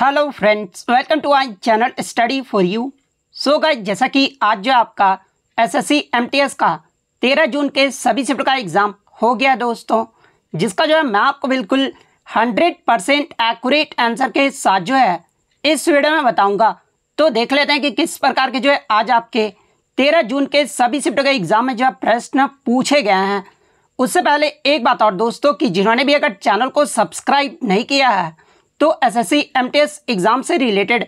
hello friends welcome to I channel study for you so guys जैसा कि आज जो आपका एसएससी एमटीएस का तेरह जून के सभी शिफ्ट का एग्ज़ाम हो गया दोस्तों जिसका जो है मैं आपको बिल्कुल हंड्रेड परसेंट एक्यूरेट आंसर के साथ जो है इस वीडियो में बताऊंगा तो देख लेते हैं कि किस प्रकार के जो है आज आपके तेरह जून के सभी शिफ्ट के एग्ज़ाम में जो है प्रश्न पूछे गए हैं उससे पहले एक बात और दोस्तों कि जिन्होंने भी अगर चैनल को सब्सक्राइब नहीं किया है तो एसएससी एमटीएस एग्ज़ाम से रिलेटेड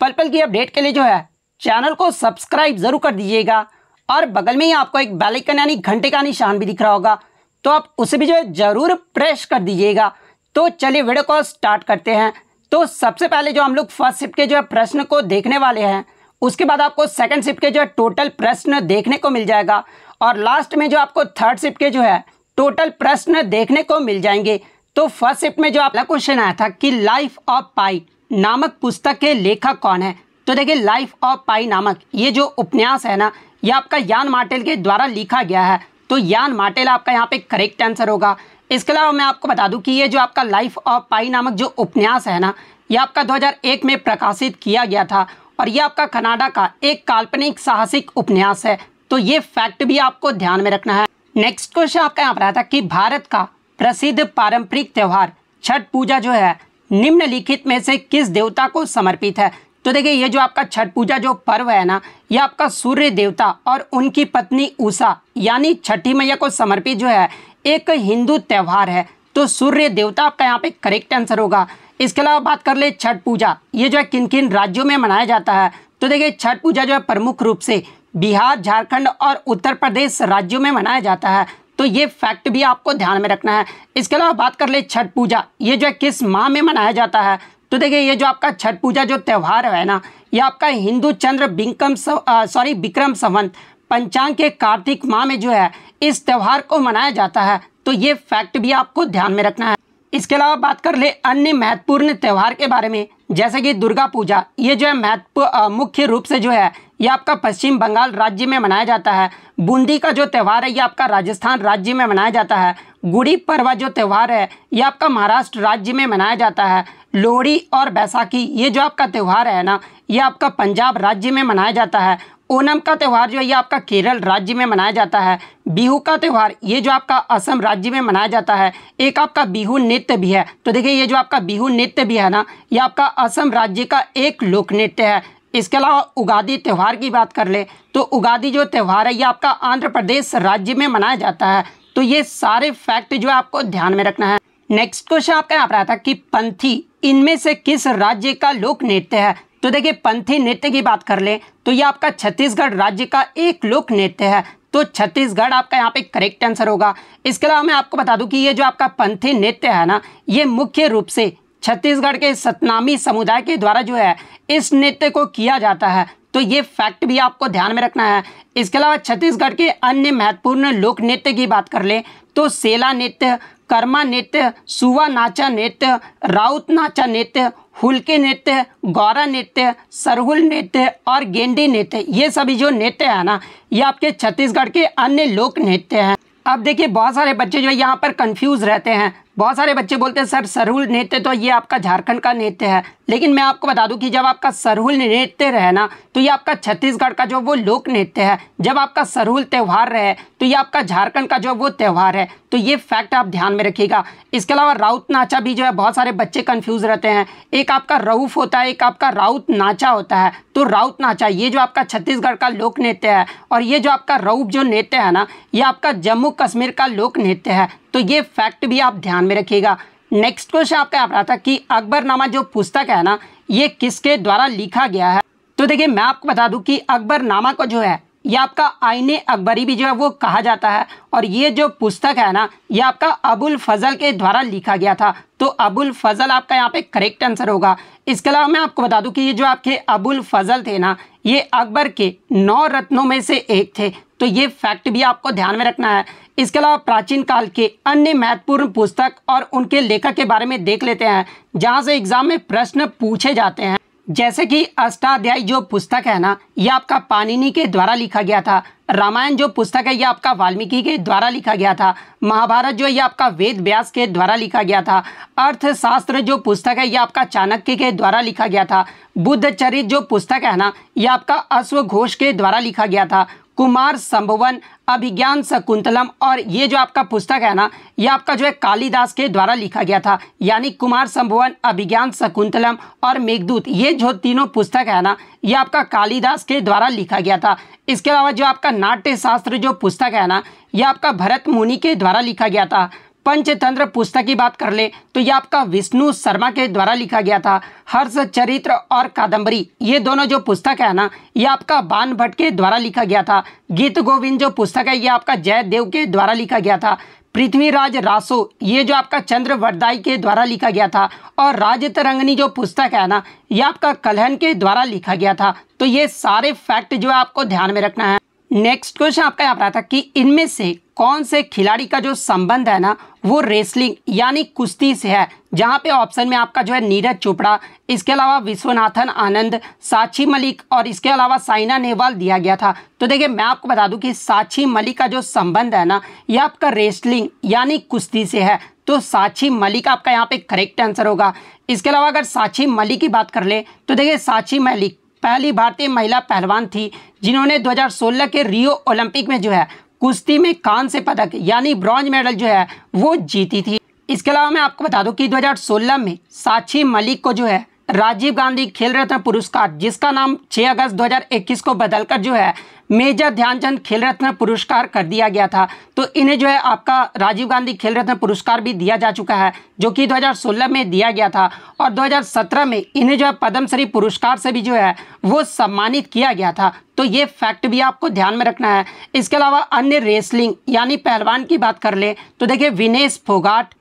पल पल की अपडेट के लिए जो है चैनल को सब्सक्राइब ज़रूर कर दीजिएगा और बगल में ही आपको एक बेलाइकन यानी घंटे का निशान भी दिख रहा होगा तो आप उसे भी जो है ज़रूर प्रेस कर दीजिएगा तो चलिए वीडियो को स्टार्ट करते हैं तो सबसे पहले जो हम लोग फर्स्ट शिफ्ट के जो है प्रश्न को देखने वाले हैं उसके बाद आपको सेकंड शिफ्ट के जो है टोटल प्रश्न देखने को मिल जाएगा और लास्ट में जो आपको थर्ड शिफ्ट के जो है टोटल प्रश्न देखने को मिल जाएंगे तो फर्स्ट सेट में जो आपका क्वेश्चन आया था कि लाइफ ऑफ पाई नामक पुस्तक के लेखक कौन है तो देखिए लाइफ ऑफ पाई नामक ये जो उपन्यास है ना ये आपका यान मार्टेल के द्वारा लिखा गया है तो यान मार्टेल आपका यहाँ पे करेक्ट आंसर होगा इसके अलावा मैं आपको बता दूं कि ये जो आपका लाइफ ऑफ पाई नामक जो उपन्यास है ना ये आपका 2001 में प्रकाशित किया गया था और ये आपका कनाडा का एक काल्पनिक साहसिक उपन्यास है तो ये फैक्ट भी आपको ध्यान में रखना है नेक्स्ट क्वेश्चन आपका यहाँ पर आया था कि भारत का प्रसिद्ध पारंपरिक त्यौहार छठ पूजा जो है निम्नलिखित में से किस देवता को समर्पित है तो देखिए ये जो आपका छठ पूजा जो पर्व है ना ये आपका सूर्य देवता और उनकी पत्नी उषा यानी छठी मैया को समर्पित जो है एक हिंदू त्यौहार है तो सूर्य देवता आपका यहाँ पे करेक्ट आंसर होगा इसके अलावा बात कर ले छठ पूजा ये जो है किन किन राज्यों में मनाया जाता है तो देखिए छठ पूजा जो है प्रमुख रूप से बिहार झारखंड और उत्तर प्रदेश राज्यों में मनाया जाता है तो ये फैक्ट भी आपको ध्यान में रखना है इसके अलावा बात कर ले छठ पूजा ये जो है किस माह में मनाया जाता है तो देखिए ये जो आपका छठ पूजा जो त्यौहार है ना ये आपका हिंदू चंद्र बिंकम सॉरी विक्रम संवंत पंचांग के कार्तिक माह में जो है इस त्यौहार को मनाया जाता है तो ये फैक्ट भी आपको ध्यान में रखना है इसके अलावा बात कर ले अन्य महत्वपूर्ण त्यौहार के बारे में जैसे कि दुर्गा पूजा ये जो है महत्व मुख्य रूप से जो है ये आपका पश्चिम बंगाल राज्य में मनाया जाता है बूंदी का जो त्यौहार है ये आपका राजस्थान राज्य में मनाया जाता है गुड़ी पर्वा जो त्यौहार है ये आपका महाराष्ट्र राज्य में मनाया जाता है लोहड़ी और बैसाखी ये जो आपका त्यौहार है ना ये आपका पंजाब राज्य में मनाया जाता है ओनम का त्यौहार जो है ये आपका केरल राज्य में मनाया जाता है बिहू का त्यौहार ये जो आपका असम राज्य में मनाया जाता है एक आपका बिहू नृत्य भी है तो देखिए ये जो आपका बिहू नृत्य भी है ना ये आपका असम राज्य का एक लोक नृत्य है इसके अलावा उगादी त्यौहार की बात कर ले तो उगादी जो त्यौहार है ये आपका आंध्र प्रदेश राज्य में मनाया जाता है तो ये सारे फैक्ट जो है आपको ध्यान में रखना है नेक्स्ट क्वेश्चन आपका यहाँ पर आया था कि पंथी इनमें से किस राज्य का लोक नृत्य है तो देखिए पंथी नृत्य की बात कर ले तो ये आपका छत्तीसगढ़ राज्य का एक लोक नृत्य है तो छत्तीसगढ़ आपका यहाँ पे करेक्ट आंसर होगा इसके अलावा मैं आपको बता दूं कि ये जो आपका पंथी नृत्य है ना ये मुख्य रूप से छत्तीसगढ़ के सतनामी समुदाय के द्वारा जो है इस नृत्य को किया जाता है तो ये फैक्ट भी आपको ध्यान में रखना है इसके अलावा छत्तीसगढ़ के अन्य महत्वपूर्ण लोक नृत्य की बात कर ले तो सेला नृत्य कर्मा नृत्य सुवा नाचा नृत्य राउत नाचा नृत्य हुलके नृत्य गौरा नृत्य सरहुल नृत्य और गेंडी नृत्य ये सभी जो नृत्य है ना ये आपके छत्तीसगढ़ के अन्य लोक नृत्य हैं अब देखिए बहुत सारे बच्चे जो है यहाँ पर कंफ्यूज रहते हैं बहुत सारे बच्चे बोलते हैं सर सरहुल नृत्य तो ये आपका झारखंड का नृत्य है लेकिन मैं आपको बता दूं कि जब आपका सरहुल नृत्य रहे ना तो ये आपका छत्तीसगढ़ का जो वो लोक नृत्य है जब आपका सरहुल त्यौहार रहे तो ये आपका झारखंड का जो वो त्यौहार है तो ये फैक्ट आप ध्यान में रखिएगा इसके अलावा राउत नाचा भी जो है बहुत सारे बच्चे कन्फ्यूज़ रहते हैं एक आपका रऊफ़ होता है एक आपका राउत नाचा होता है तो राउत नाचा ये जो आपका छत्तीसगढ़ का लोक नृत्य है और ये जो आपका रऊफ जो नृत्य है ना ये आपका जम्मू कश्मीर का लोक नृत्य है तो ये फैक्ट भी आप ध्यान में रखिएगा नेक्स्ट क्वेश्चन आपका आप रहा था कि अकबरनामा जो पुस्तक है ना ये किसके द्वारा लिखा गया है तो देखिए मैं आपको बता दूं कि अकबरनामा को जो है ये आपका आईने अकबरी भी जो है वो कहा जाता है और ये जो पुस्तक है ना ये आपका अबुल फजल के द्वारा लिखा गया था तो अबुल फजल आपका यहाँ पे करेक्ट आंसर होगा इसके अलावा मैं आपको बता दूं कि ये जो आपके अबुल फजल थे ना ये अकबर के नौ रत्नों में से एक थे तो ये फैक्ट भी आपको ध्यान में रखना है इसके अलावा प्राचीन काल के अन्य महत्वपूर्ण पुस्तक और उनके लेखक के बारे में देख लेते हैं जहाँ से एग्जाम में प्रश्न पूछे जाते हैं जैसे कि अष्टाध्यायी जो पुस्तक है ना ये आपका पानिनी के द्वारा लिखा गया था रामायण जो पुस्तक है यह आपका वाल्मीकि के द्वारा लिखा गया था महाभारत जो है यह आपका वेद व्यास के द्वारा लिखा गया था अर्थशास्त्र जो पुस्तक है यह आपका चाणक्य के द्वारा लिखा गया था बुद्ध चरित जो पुस्तक है ना यह आपका अश्वघोष के द्वारा लिखा गया था कुमार संभवन अभिज्ञान शकुंतलम और ये जो आपका पुस्तक है ना ये आपका जो है कालिदास के द्वारा लिखा गया था यानी कुमार संभवन अभिज्ञान शकुंतलम और मेघदूत ये जो तीनों पुस्तक है ना ये आपका कालिदास के द्वारा लिखा गया था इसके अलावा जो आपका नाट्य शास्त्र जो पुस्तक है ना यह आपका भरत मुनि के द्वारा लिखा गया था पंचतंत्र पुस्तक की बात कर ले तो ये आपका विष्णु शर्मा के द्वारा लिखा गया था हर्ष चरित्र और कादम्बरी ये दोनों जो पुस्तक है ना ये आपका बान भट्ट के द्वारा लिखा गया था गीत गोविंद जो पुस्तक है ये आपका जय देव के द्वारा लिखा गया था पृथ्वीराज रासो ये जो आपका चंद्र वरदाई के द्वारा लिखा गया था और राज तरंगनी जो पुस्तक है ना ये आपका कलहन के द्वारा लिखा गया था तो ये सारे फैक्ट जो है आपको ध्यान में रखना है नेक्स्ट क्वेश्चन आपका यहाँ पर आता कि इनमें से कौन से खिलाड़ी का जो संबंध है ना वो रेसलिंग यानी कुश्ती से है जहाँ पे ऑप्शन में आपका जो है नीरज चोपड़ा इसके अलावा विश्वनाथन आनंद साक्षी मलिक और इसके अलावा साइना नेहवाल दिया गया था तो देखिए मैं आपको बता दूं कि साक्षी मलिक का जो संबंध है ना ये आपका रेसलिंग यानी कुश्ती से है तो साक्षी मलिक आपका यहाँ पे करेक्ट आंसर होगा इसके अलावा अगर साक्षी मलिक की बात कर ले तो देखिए साक्षी मलिक पहली भारतीय महिला पहलवान थी जिन्होंने 2016 के रियो ओलंपिक में जो है कुश्ती में कान से पदक यानी ब्रॉन्ज मेडल जो है वो जीती थी इसके अलावा मैं आपको बता दूं कि 2016 में साक्षी मलिक को जो है राजीव गांधी खेल रत्न पुरस्कार जिसका नाम 6 अगस्त 2021 को बदलकर जो है मेजर ध्यानचंद खेल रत्न पुरस्कार कर दिया गया था तो इन्हें जो है आपका राजीव गांधी खेल रत्न पुरस्कार भी दिया जा चुका है जो कि 2016 में दिया गया था और 2017 में इन्हें जो है पद्मश्री पुरस्कार से भी जो है वो सम्मानित किया गया था तो ये फैक्ट भी आपको ध्यान में रखना है इसके अलावा अन्य रेसलिंग यानी पहलवान की बात कर ले तो देखिए विनेश फोगाट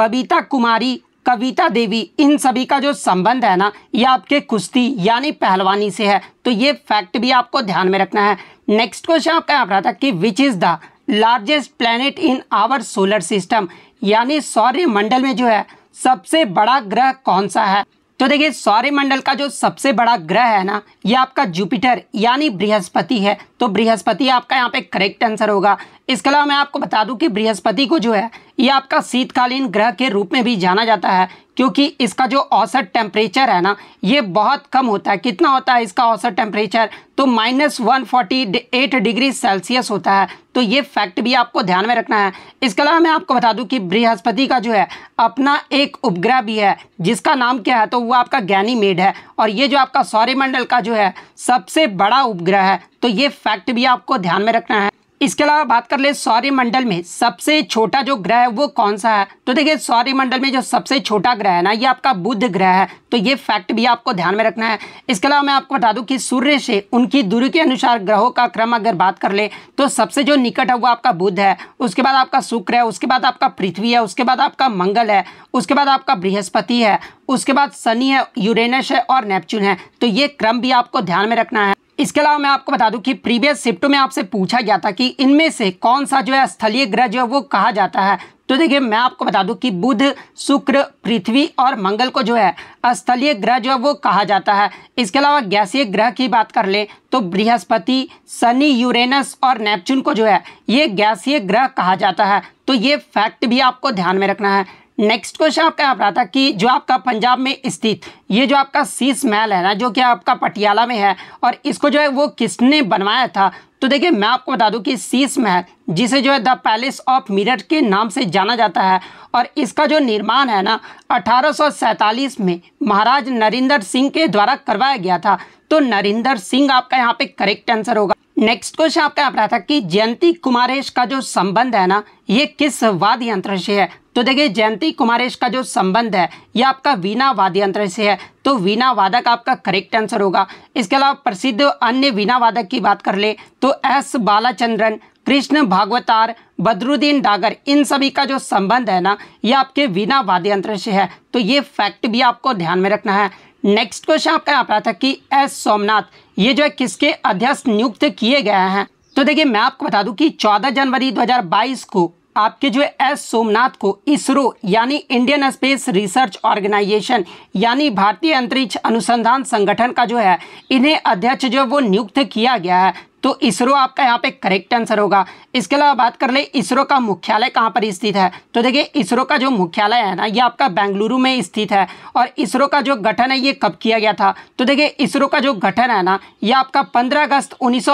बबीता कुमारी कविता देवी इन सभी का जो संबंध है ना ये आपके कुश्ती यानी पहलवानी से है तो ये फैक्ट भी आपको ध्यान में रखना है नेक्स्ट क्वेश्चन आपका यहाँ पर आता कि which is the largest planet in our solar system यानी सौर्य मंडल में जो है सबसे बड़ा ग्रह कौन सा है तो देखिए सौर्य मंडल का जो सबसे बड़ा ग्रह है ना ये आपका जुपिटर यानी बृहस्पति है तो बृहस्पति आपका यहाँ पे करेक्ट आंसर होगा इसके अलावा मैं आपको बता दूं कि बृहस्पति को जो है ये आपका शीतकालीन ग्रह के रूप में भी जाना जाता है क्योंकि इसका जो औसत टेम्परेचर है ना ये बहुत कम होता है कितना होता है इसका औसत टेम्परेचर तो minus one forty eight degree Celsius होता है तो ये फैक्ट भी आपको ध्यान में रखना है इसके अलावा मैं आपको बता दूं कि बृहस्पति का जो है अपना एक उपग्रह भी है जिसका नाम क्या है तो वो आपका ज्ञानी मेड है और ये जो आपका सौर्यमंडल का जो है सबसे बड़ा उपग्रह है तो ये फैक्ट भी आपको ध्यान में रखना है इसके अलावा बात कर ले सौर्यमंडल में सबसे छोटा जो ग्रह है वो कौन सा है तो देखिए सौर्यमंडल में जो सबसे छोटा ग्रह है ना ये आपका बुध ग्रह है तो ये फैक्ट भी आपको ध्यान में रखना है इसके अलावा मैं आपको बता दूं कि सूर्य से उनकी दूरी के अनुसार ग्रहों का क्रम अगर बात कर ले तो सबसे जो निकट है वो आपका बुध है उसके बाद आपका शुक्र है उसके बाद आपका पृथ्वी है उसके बाद आपका मंगल है उसके बाद आपका बृहस्पति है उसके बाद शनि है यूरेनस है और नेपच्यून है तो ये क्रम भी आपको ध्यान में रखना है इसके अलावा मैं आपको बता दूं कि प्रीवियस शिफ्ट में आपसे पूछा गया था कि इनमें से कौन सा जो है स्थलीय ग्रह जो है वो कहा जाता है तो देखिए मैं आपको बता दूं कि बुध शुक्र पृथ्वी और मंगल को जो है स्थलीय ग्रह जो है वो कहा जाता है इसके अलावा गैसीय ग्रह की बात कर लें तो बृहस्पति शनि यूरेनस और नेपच्यून को जो है ये गैसीय ग्रह कहा जाता है तो ये फैक्ट भी आपको ध्यान में रखना है नेक्स्ट क्वेश्चन आपका यहाँ पर आता कि जो आपका पंजाब में स्थित ये जो आपका शीश महल है ना जो कि आपका पटियाला में है और इसको जो है वो किसने बनवाया था तो देखिए मैं आपको बता दूं कि शीश महल जिसे जो है द पैलेस ऑफ मिरर के नाम से जाना जाता है और इसका जो निर्माण है ना 1847 में महाराज नरिंदर सिंह के द्वारा करवाया गया था तो नरिंदर सिंह आपका यहाँ पे करेक्ट आंसर होगा नेक्स्ट क्वेश्चन आपका यहाँ पर था कि जयंती कुमारेश का जो संबंध है ना ये किस वाद्य यंत्र से है तो देखिए जयंती कुमारेश का जो संबंध है यह आपका वीणा वाद्य यंत्र से है तो वीणा वादक आपका करेक्ट आंसर होगा इसके अलावा प्रसिद्ध अन्य वीणा वादक की बात कर ले तो एस बालाचंद्रन कृष्ण भागवतार बद्रुद्दीन डागर इन सभी का जो संबंध है ना ये आपके वीणा वाद्य यंत्र से है तो ये फैक्ट भी आपको ध्यान में रखना है नेक्स्ट क्वेश्चन आपका आप रहा था कि एस सोमनाथ ये जो है किसके अध्यक्ष नियुक्त किए गए हैं तो देखिए मैं आपको बता दूं कि 14 जनवरी 2022 को आपके जो एस सोमनाथ को इसरो यानी इंडियन स्पेस रिसर्च ऑर्गेनाइजेशन यानी भारतीय अंतरिक्ष अनुसंधान संगठन का जो है इन्हें अध्यक्ष जो है वो नियुक्त किया गया है तो इसरो आपका यहाँ पे करेक्ट आंसर होगा इसके अलावा बात कर ले इसरो का मुख्यालय कहाँ पर स्थित है तो देखिए इसरो का जो मुख्यालय है ना ये आपका बेंगलुरु में स्थित है और इसरो का जो गठन है ये कब किया गया था तो देखिए इसरो का जो गठन है ना ये आपका पंद्रह अगस्त उन्नीस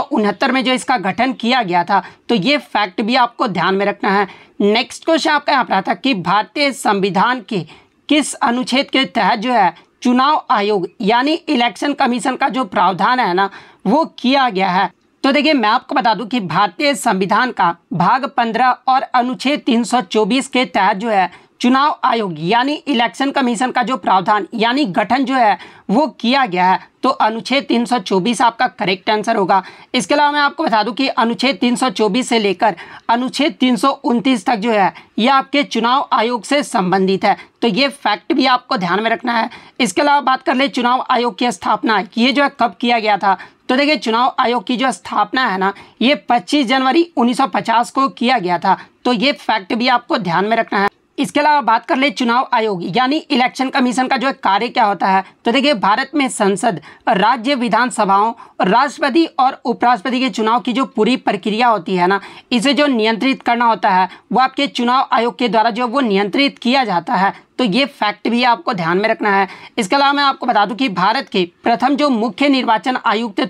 में जो इसका गठन किया गया था तो ये फैक्ट भी आपको ध्यान में रखना है नेक्स्ट क्वेश्चन आपका यहाँ पर आता कि भारतीय संविधान के किस अनुच्छेद के तहत जो है चुनाव आयोग यानी इलेक्शन कमीशन का जो प्रावधान है ना वो किया गया है तो देखिए मैं आपको बता दूं कि भारतीय संविधान का भाग 15 और अनुच्छेद 324 के तहत जो है चुनाव आयोग यानी इलेक्शन कमीशन का जो प्रावधान यानी गठन जो है वो किया गया है तो अनुच्छेद 324 आपका करेक्ट आंसर होगा इसके अलावा मैं आपको बता दूं कि अनुच्छेद 324 से लेकर अनुच्छेद 329 तक जो है ये आपके चुनाव आयोग से संबंधित है तो ये फैक्ट भी आपको ध्यान में रखना है इसके अलावा बात कर ले चुनाव आयोग की स्थापना ये जो है कब किया गया था तो देखिए चुनाव आयोग की जो स्थापना है ना ये 25 जनवरी 1950 को किया गया था तो ये फैक्ट भी आपको ध्यान में रखना है इसके अलावा बात कर ले चुनाव आयोग यानी इलेक्शन कमीशन का जो कार्य क्या होता है तो देखिए भारत में संसद राज्य विधानसभाओं राष्ट्रपति और उपराष्ट्रपति के चुनाव की जो पूरी प्रक्रिया होती है ना इसे जो नियंत्रित करना होता है वो आपके चुनाव आयोग के द्वारा जो वो नियंत्रित किया जाता है तो ये फैक्ट भी आपको ध्यान में रखना है इसके अलावा मैं आपको बता दूं कि भारत के प्रथम जो मुख्य निर्वाचन आयुक्त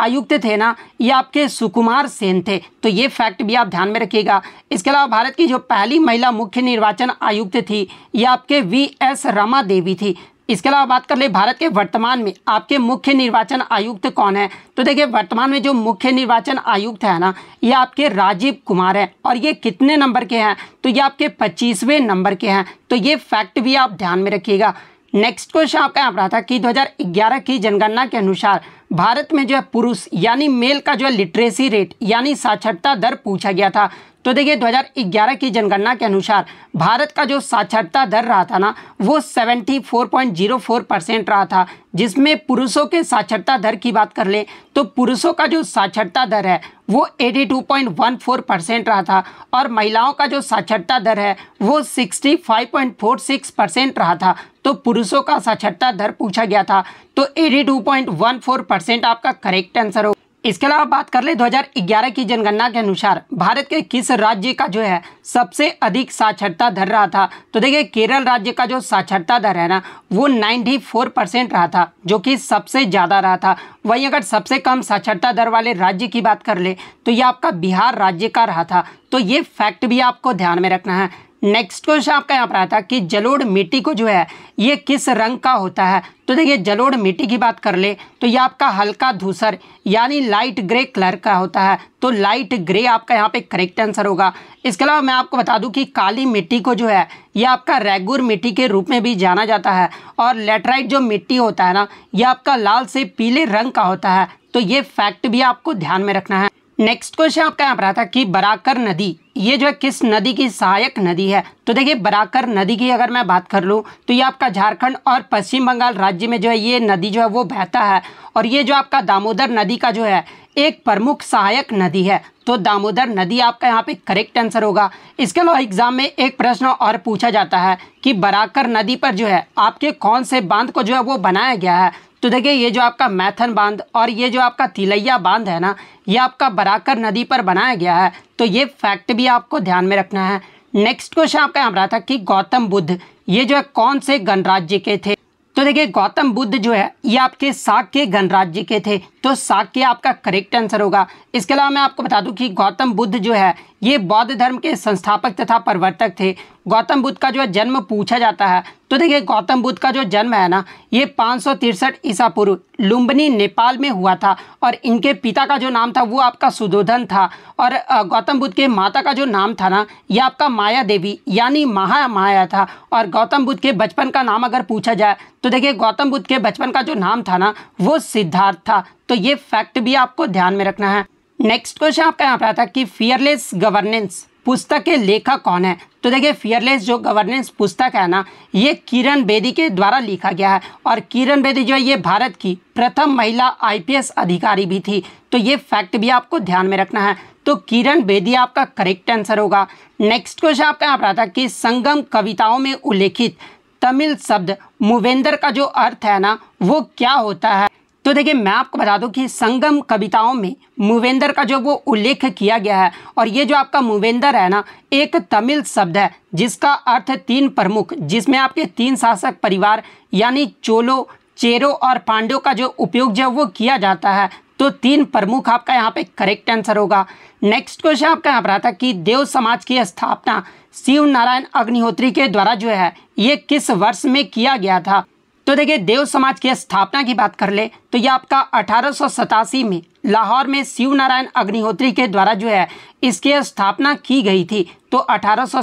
आयुक्त थे ना ये आपके सुकुमार सेन थे तो ये फैक्ट भी आप ध्यान में रखिएगा इसके अलावा भारत की जो पहली महिला मुख्य निर्वाचन आयुक्त थी ये आपके वी एस रमा देवी थी इसके अलावा बात कर ले भारत के वर्तमान में आपके मुख्य निर्वाचन आयुक्त कौन है तो देखिए वर्तमान में जो मुख्य निर्वाचन आयुक्त है ना ये आपके राजीव कुमार हैं और ये कितने नंबर के हैं तो ये आपके पच्चीसवें नंबर के हैं तो ये फैक्ट भी आप ध्यान में रखिएगा नेक्स्ट क्वेश्चन आपका यहाँ रहा था कि 2011 की जनगणना के अनुसार भारत में जो है पुरुष यानी मेल का जो है लिटरेसी रेट यानी साक्षरता दर पूछा गया था तो देखिए 2011 की जनगणना के अनुसार भारत का जो साक्षरता दर रहा था ना वो 74.04 परसेंट रहा था जिसमें पुरुषों के साक्षरता दर की बात कर ले तो पुरुषों का जो साक्षरता दर है वो 82.14 परसेंट रहा था और महिलाओं का जो साक्षरता दर है वो 65.46 परसेंट रहा था तो पुरुषों का साक्षरता दर पूछा गया था तो 82.14 परसेंट परसेंट आपका करेक्ट आंसर हो इसके अलावा बात कर ले 2011 की जनगणना के अनुसार भारत के किस राज्य का जो है सबसे अधिक साक्षरता दर रहा था तो देखिए केरल राज्य का जो साक्षरता दर है ना वो 94 परसेंट रहा था जो कि सबसे ज़्यादा रहा था वहीं अगर सबसे कम साक्षरता दर वाले राज्य की बात कर ले तो ये आपका बिहार राज्य का रहा था तो ये फैक्ट भी आपको ध्यान में रखना है नेक्स्ट क्वेश्चन आपका यहाँ पर आता है कि जलोढ़ मिट्टी को जो है ये किस रंग का होता है तो देखिए जलोढ़ मिट्टी की बात कर ले तो ये आपका हल्का धूसर यानी लाइट ग्रे कलर का होता है तो लाइट ग्रे आपका यहाँ पे करेक्ट आंसर होगा इसके अलावा मैं आपको बता दूं कि काली मिट्टी को जो है ये आपका रेगुर मिट्टी के रूप में भी जाना जाता है और लेटराइट जो मिट्टी होता है ना ये आपका लाल से पीले रंग का होता है तो ये फैक्ट भी आपको ध्यान में रखना है नेक्स्ट क्वेश्चन आपका यहाँ पर आता है कि बराकर नदी ये जो है किस नदी की सहायक नदी है तो देखिए बराकर नदी की अगर मैं बात कर लूँ तो ये आपका झारखंड और पश्चिम बंगाल राज्य में जो है ये नदी जो है वो बहता है और ये जो आपका दामोदर नदी का जो है एक प्रमुख सहायक नदी है तो दामोदर नदी आपका यहाँ पे करेक्ट आंसर होगा इसके अलावा एग्जाम में एक प्रश्न और पूछा जाता है कि बराकर नदी पर जो है आपके कौन से बांध को जो है वो बनाया गया है तो देखिए ये जो आपका मैथन बांध और ये जो आपका तिलैया बांध है ना ये आपका बराकर नदी पर बनाया गया है तो ये फैक्ट भी आपको ध्यान में रखना है नेक्स्ट क्वेश्चन आपका यहाँ रहा था कि गौतम बुद्ध ये जो है कौन से गणराज्य के थे तो देखिए गौतम बुद्ध जो है ये आपके साग के गणराज्य के थे तो साक्य आपका करेक्ट आंसर होगा इसके अलावा मैं आपको बता दूं कि गौतम बुद्ध जो है ये बौद्ध धर्म के संस्थापक तथा प्रवर्तक थे गौतम बुद्ध का जो है जन्म पूछा जाता है तो देखिए गौतम बुद्ध का जो जन्म है ना ये पाँच सौ तिरसठ ईसा पूर्व लुम्बनी नेपाल में हुआ था और इनके पिता का जो नाम था वो आपका सुदोधन था और गौतम बुद्ध के माता का जो नाम था ना ये आपका माया देवी यानी महा माया था और गौतम बुद्ध के बचपन का नाम अगर पूछा जाए तो देखिए गौतम बुद्ध के बचपन का जो नाम था ना वो सिद्धार्थ था तो ये फैक्ट भी आपको ध्यान में रखना है नेक्स्ट क्वेश्चन आपका यहाँ पर आता है कि फियरलेस गवर्नेंस पुस्तक के लेखक कौन है तो देखिए फियरलेस जो गवर्नेंस पुस्तक है ना ये किरण बेदी के द्वारा लिखा गया है और किरण बेदी जो है ये भारत की प्रथम महिला आईपीएस अधिकारी भी थी तो ये फैक्ट भी आपको ध्यान में रखना है तो किरण बेदी आपका करेक्ट आंसर होगा नेक्स्ट क्वेश्चन आपका यहाँ पर आता है कि संगम कविताओं में उल्लेखित तमिल शब्द मुवेंदर का जो अर्थ है ना वो क्या होता है तो देखिए मैं आपको बता दूं कि संगम कविताओं में मुवेंदर का जो वो उल्लेख किया गया है और ये जो आपका मुवेंदर है ना एक तमिल शब्द है जिसका अर्थ तीन प्रमुख जिसमें आपके तीन शासक परिवार यानी चोलो चेरो और पांडो का जो उपयोग जो वो किया जाता है तो तीन प्रमुख आपका यहाँ पे करेक्ट आंसर होगा नेक्स्ट क्वेश्चन आपका यहाँ पर आता कि देव समाज की स्थापना शिव नारायण अग्निहोत्री के द्वारा जो है ये किस वर्ष में किया गया था तो देखिए देव समाज की स्थापना की बात कर ले तो ये आपका अठारह में लाहौर में शिव नारायण अग्निहोत्री के द्वारा जो है इसकी स्थापना की गई थी तो अठारह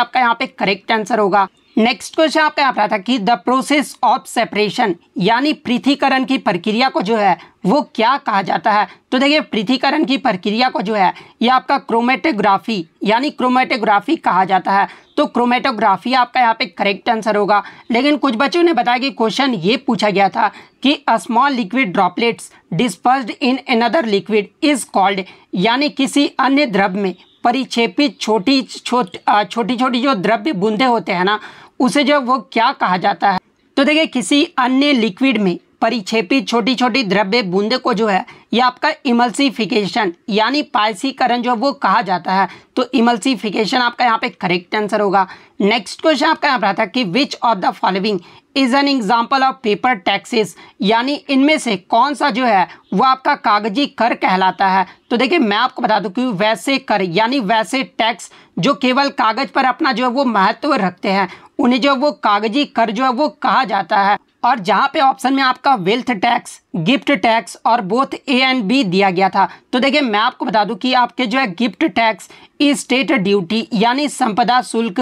आपका यहाँ पे करेक्ट आंसर होगा नेक्स्ट क्वेश्चन आपका यहाँ पर था कि द प्रोसेस ऑफ सेपरेशन यानी पृथ्वीकरण की प्रक्रिया को जो है वो क्या कहा जाता है तो देखिए पृथ्वीकरण की प्रक्रिया को जो है ये आपका क्रोमेटोग्राफी यानी क्रोमेटोग्राफी कहा जाता है तो क्रोमेटोग्राफी आपका यहाँ पे करेक्ट आंसर होगा लेकिन कुछ बच्चों ने बताया कि क्वेश्चन ये पूछा गया था कि small liquid droplets dispersed in another liquid is called यानी किसी अन्य द्रव में परिक्षेपित छोटी छोट छोटी छोटी जो द्रव्य बूंदे होते हैं ना उसे जो वो क्या कहा जाता है तो देखिए किसी अन्य लिक्विड में परिक्षेपित छोटी छोटी द्रव्य बूंदे को जो है यह आपका इमल्सिफिकेशन यानी पायसीकरण जो वो कहा जाता है तो इमल्सिफिकेशन आपका यहाँ पे करेक्ट आंसर होगा नेक्स्ट क्वेश्चन आपका यहाँ पर आता है कि which of the following is an example of paper taxes यानी इनमें से कौन सा जो है वो आपका कागजी कर कहलाता है तो देखिए मैं आपको बता दूं कि वैसे कर यानी वैसे टैक्स जो केवल कागज़ पर अपना जो है वो महत्व रखते हैं उन्हें जो वो कागजी कर जो है वो कहा जाता है और जहाँ पे ऑप्शन में आपका वेल्थ टैक्स गिफ्ट टैक्स और बोथ ए एंड बी दिया गया था तो देखिए मैं आपको बता दूं कि आपके जो है गिफ्ट टैक्स स्टेट ड्यूटी यानी संपदा शुल्क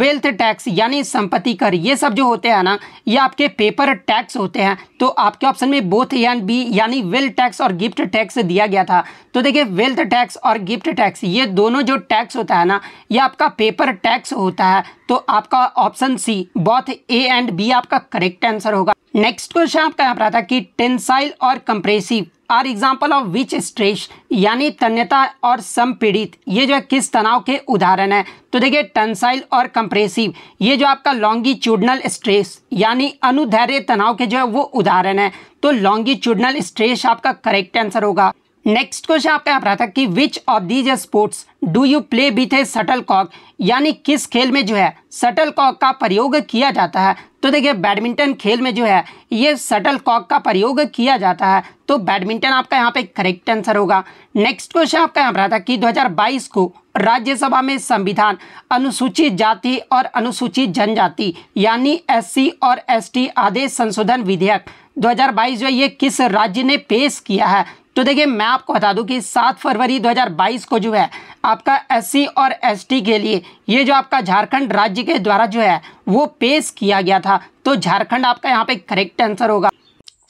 वेल्थ टैक्स यानी संपत्ति कर ये सब जो होते हैं ना ये आपके पेपर टैक्स होते हैं तो आपके ऑप्शन में बोथ एंड बी यानी वेल्थ टैक्स और गिफ्ट टैक्स दिया गया था तो देखिए वेल्थ टैक्स और गिफ्ट टैक्स ये दोनों जो टैक्स होता है ना ये आपका पेपर टैक्स होता है तो आपका option C both A and B आपका करेक्ट आंसर होगा नेक्स्ट क्वेश्चन आपका यहाँ पर आता कि टेंसाइल और compressive are example of which stress यानी तन्यता और संपीड़ित ये जो है किस तनाव के उदाहरण है तो देखिए टनसाइल और कंप्रेसिव ये जो आपका लॉन्गिट्यूडनल स्ट्रेस यानी अनुधैर्य तनाव के जो है वो उदाहरण है तो लॉन्गिट्यूडनल स्ट्रेस आपका करेक्ट आंसर होगा नेक्स्ट क्वेश्चन आपका यहाँ पर था कि which of these sports do you play with a shuttlecock यानी किस खेल में जो है शटल कॉक का प्रयोग किया जाता है तो देखिए बैडमिंटन खेल में जो है ये शटल कॉक का प्रयोग किया जाता है तो बैडमिंटन आपका यहाँ पे करेक्ट आंसर होगा नेक्स्ट क्वेश्चन आपका यहाँ पर था कि 2022 को राज्यसभा में संविधान अनुसूचित जाति और अनुसूचित जनजाति यानी एस और एस आदेश संशोधन विधेयक 2022 जो ये किस राज्य ने पेश किया है तो देखिए मैं आपको बता दूं कि 7 फरवरी 2022 को जो है आपका एस और एस के लिए ये जो आपका झारखंड राज्य के द्वारा जो है वो पेश किया गया था तो झारखंड आपका यहाँ पे करेक्ट आंसर होगा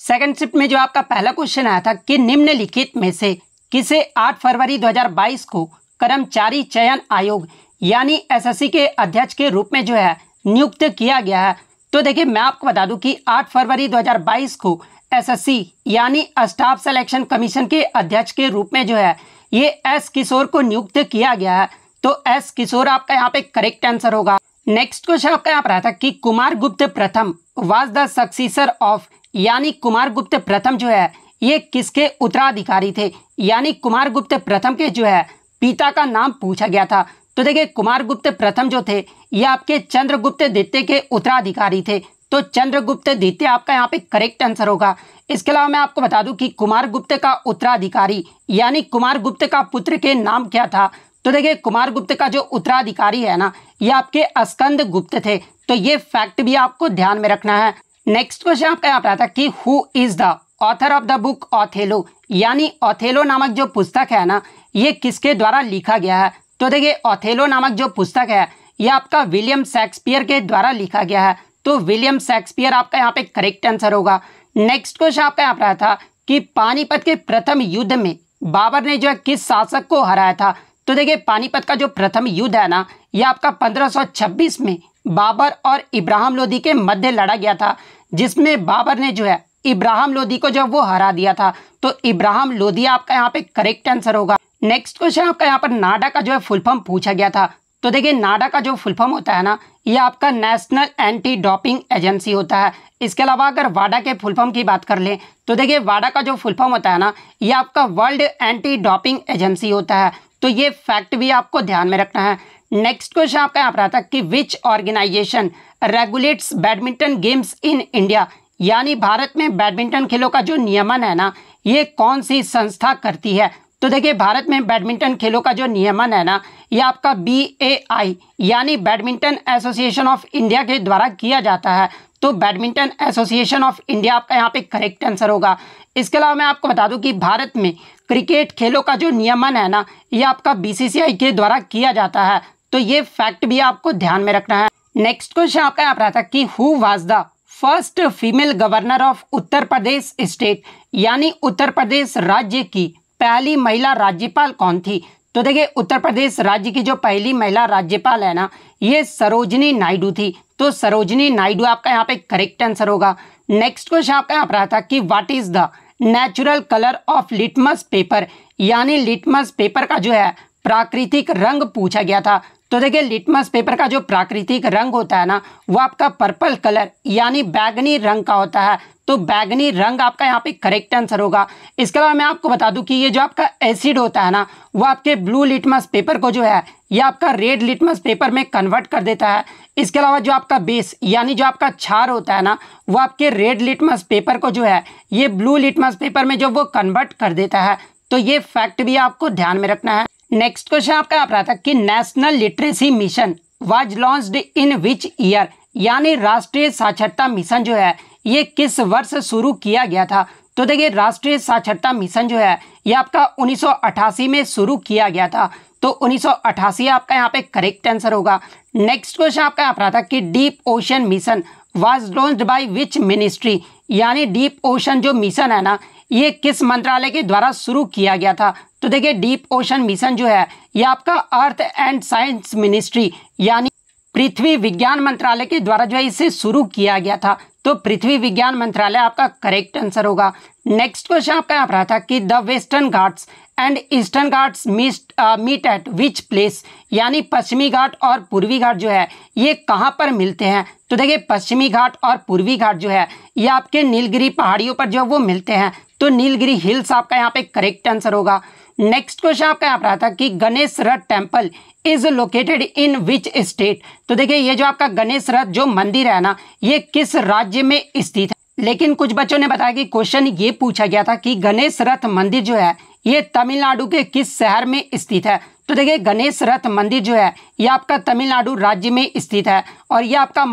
सेकंड शिफ्ट में जो आपका पहला क्वेश्चन आया था कि निम्नलिखित में से किसे 8 फरवरी 2022 को कर्मचारी चयन आयोग यानी एस के अध्यक्ष के रूप में जो है नियुक्त किया गया है तो देखिए मैं आपको बता दूं कि 8 फरवरी 2022 को एसएससी यानी स्टाफ सिलेक्शन कमीशन के अध्यक्ष के रूप में जो है ये एस किशोर को नियुक्त किया गया है तो एस किशोर आपका यहाँ पे करेक्ट आंसर होगा नेक्स्ट क्वेश्चन आपका यहाँ पर आया था कि कुमार गुप्त प्रथम वाज द सक्सेसर ऑफ यानी कुमार गुप्त प्रथम जो है ये किसके उत्तराधिकारी थे यानी कुमार गुप्त प्रथम के जो है पिता का नाम पूछा गया था तो देखिए कुमार गुप्त प्रथम जो थे ये आपके चंद्रगुप्त द्वितीय के उत्तराधिकारी थे तो चंद्रगुप्त द्वितीय आपका यहाँ पे करेक्ट आंसर होगा इसके अलावा मैं आपको बता दूं कि कुमार गुप्त का उत्तराधिकारी यानी कुमार गुप्त का पुत्र के नाम क्या था तो देखिए कुमार गुप्त का जो उत्तराधिकारी है ना ये आपके अस्कंद गुप्त थे तो ये फैक्ट भी आपको ध्यान में रखना है नेक्स्ट क्वेश्चन आपका यहाँ पर आता कि who is the author of the book Othello यानी ऑथेलो नामक जो पुस्तक है ना ये किसके द्वारा लिखा गया है तो देखिए ऑथेलो नामक जो पुस्तक है ये आपका विलियम शेक्सपियर के द्वारा लिखा गया है तो विलियम शेक्सपियर आपका यहाँ पे करेक्ट आंसर होगा नेक्स्ट क्वेश्चन आपका यहाँ पर आया था कि पानीपत के प्रथम युद्ध में बाबर ने जो है किस शासक को हराया था तो देखिए पानीपत का जो प्रथम युद्ध है ना ये आपका 1526 में बाबर और इब्राहिम लोदी के मध्य लड़ा गया था जिसमें बाबर ने जो है इब्राहिम लोदी को जो वो हरा दिया था तो इब्राहिम लोदी आपका यहाँ पे करेक्ट आंसर होगा नेक्स्ट क्वेश्चन आपका यहाँ पर नाडा का जो है फुलफॉर्म पूछा गया था तो देखिए नाडा का जो फुल फॉर्म होता है ना ये आपका नेशनल एंटी डॉपिंग एजेंसी होता है इसके अलावा अगर वाडा के फुल फॉर्म की बात कर लें तो देखिए वाडा का जो फुल फॉर्म होता है ना ये आपका वर्ल्ड एंटी डॉपिंग एजेंसी होता है तो ये फैक्ट भी आपको ध्यान में रखना है नेक्स्ट क्वेश्चन आपका यहाँ पर आता है कि which organization regulates badminton games in India यानी भारत में बैडमिंटन खेलों का जो नियमन है ना ये कौन सी संस्था करती है तो देखिए भारत में बैडमिंटन खेलों का जो नियमन है ना यह आपका बी ए आई यानी बैडमिंटन एसोसिएशन ऑफ इंडिया के द्वारा किया जाता है तो बैडमिंटन एसोसिएशन ऑफ इंडिया आपका यहाँ पे करेक्ट आंसर होगा इसके अलावा मैं आपको बता दूं कि भारत में क्रिकेट खेलों का जो नियमन है ना ये आपका बीसीसीआई के द्वारा किया जाता है तो ये फैक्ट भी आपको ध्यान में रखना है नेक्स्ट क्वेश्चन आपका यहाँ पर आता है कि who was the first female governor of Uttar Pradesh state यानी उत्तर प्रदेश राज्य की पहली महिला राज्यपाल कौन थी तो देखिए उत्तर प्रदेश राज्य की जो पहली महिला राज्यपाल है ना ये सरोजनी नायडू थी तो सरोजनी नायडू आपका यहाँ पे करेक्ट आंसर होगा नेक्स्ट क्वेश्चन आपका यहाँ पर आया था कि what is the natural colour of litmus paper यानी लिटमस पेपर का जो है प्राकृतिक रंग पूछा गया था तो देखिए लिटमस पेपर का जो प्राकृतिक रंग होता है ना वो आपका पर्पल कलर यानी बैगनी रंग का होता है तो बैगनी रंग आपका यहाँ पे करेक्ट आंसर होगा इसके अलावा मैं आपको बता दूं कि ये जो आपका एसिड होता है ना वो आपके ब्लू लिटमस पेपर को जो है ये आपका रेड लिटमस पेपर में कन्वर्ट कर देता है इसके अलावा जो आपका बेस यानी जो आपका छार होता है ना वो आपके रेड लिटमस पेपर को जो है ये ब्लू लिटमस पेपर में जो वो कन्वर्ट कर देता है तो ये फैक्ट भी आपको ध्यान में रखना है नेक्स्ट क्वेश्चन आपका आप रहा था कि National Literacy Mission was launched in which year यानी राष्ट्रीय साक्षरता मिशन जो है ये किस वर्ष शुरू किया गया था तो देखिए राष्ट्रीय साक्षरता मिशन जो है ये आपका 1988 में शुरू किया गया था तो 1988 आपका यहाँ पे करेक्ट आंसर होगा नेक्स्ट क्वेश्चन आपका यहाँ पर आता कि Deep Ocean Mission was launch by which ministry यानी डीप ओशन जो मिशन है ना ये किस मंत्रालय के द्वारा शुरू किया गया था तो देखिए डीप ओशन मिशन जो है ये आपका अर्थ एंड साइंस मिनिस्ट्री यानी पृथ्वी विज्ञान मंत्रालय के द्वारा जो है इसे शुरू किया गया था तो पृथ्वी विज्ञान मंत्रालय आपका करेक्ट आंसर होगा नेक्स्ट क्वेश्चन आपका यहाँ पर रहा था कि the western Ghats and eastern Ghats meet at which place यानी पश्चिमी घाट और पूर्वी घाट जो है ये कहाँ पर मिलते हैं तो देखिए पश्चिमी घाट और पूर्वी घाट जो है ये आपके नीलगिरी पहाड़ियों पर जो है वो मिलते हैं तो नीलगिरी हिल्स आपका यहाँ पे करेक्ट आंसर होगा नेक्स्ट क्वेश्चन आपका यहाँ पर आता कि Ganesh Rath temple is located in which state तो देखिए ये जो आपका गणेश रथ जो मंदिर है ना ये किस राज्य में स्थित है लेकिन कुछ बच्चों ने बताया कि क्वेश्चन ये पूछा गया था कि गणेश रथ मंदिर जो है ये तमिलनाडु के किस शहर में स्थित है तो देखिए गणेश रथ मंदिर जो है ये आपका तमिलनाडु राज्य में स्थित है और ये आपका